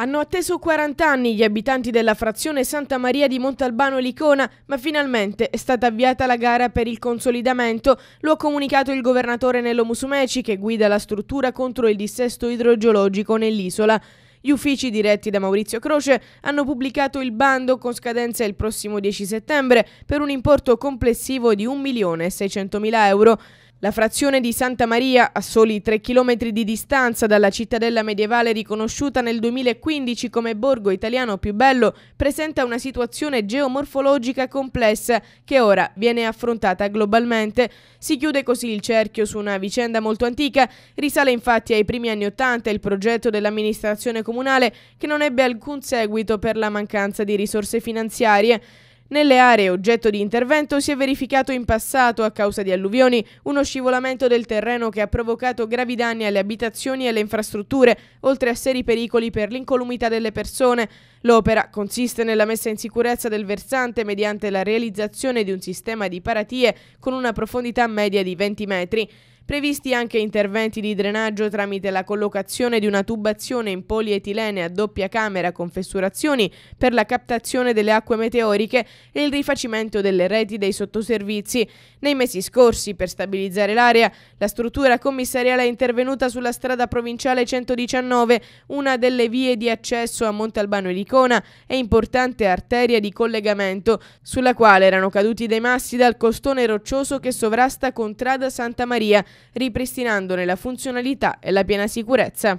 Hanno atteso 40 anni gli abitanti della frazione Santa Maria di Montalbano Licona, ma finalmente è stata avviata la gara per il consolidamento. Lo ha comunicato il governatore Nello Musumeci, che guida la struttura contro il dissesto idrogeologico nell'isola. Gli uffici diretti da Maurizio Croce hanno pubblicato il bando con scadenza il prossimo 10 settembre per un importo complessivo di 1.600.000 euro. La frazione di Santa Maria, a soli 3 km di distanza dalla cittadella medievale riconosciuta nel 2015 come borgo italiano più bello, presenta una situazione geomorfologica complessa che ora viene affrontata globalmente. Si chiude così il cerchio su una vicenda molto antica, risale infatti ai primi anni Ottanta il progetto dell'amministrazione comunale che non ebbe alcun seguito per la mancanza di risorse finanziarie. Nelle aree oggetto di intervento si è verificato in passato, a causa di alluvioni, uno scivolamento del terreno che ha provocato gravi danni alle abitazioni e alle infrastrutture, oltre a seri pericoli per l'incolumità delle persone. L'opera consiste nella messa in sicurezza del versante mediante la realizzazione di un sistema di paratie con una profondità media di 20 metri. Previsti anche interventi di drenaggio tramite la collocazione di una tubazione in polietilene a doppia camera con fessurazioni per la captazione delle acque meteoriche e il rifacimento delle reti dei sottoservizi. Nei mesi scorsi, per stabilizzare l'area, la struttura commissariale è intervenuta sulla strada provinciale 119, una delle vie di accesso a Montalbano e Licona e importante arteria di collegamento, sulla quale erano caduti dei massi dal costone roccioso che sovrasta Contrada Santa Maria, ripristinandone la funzionalità e la piena sicurezza.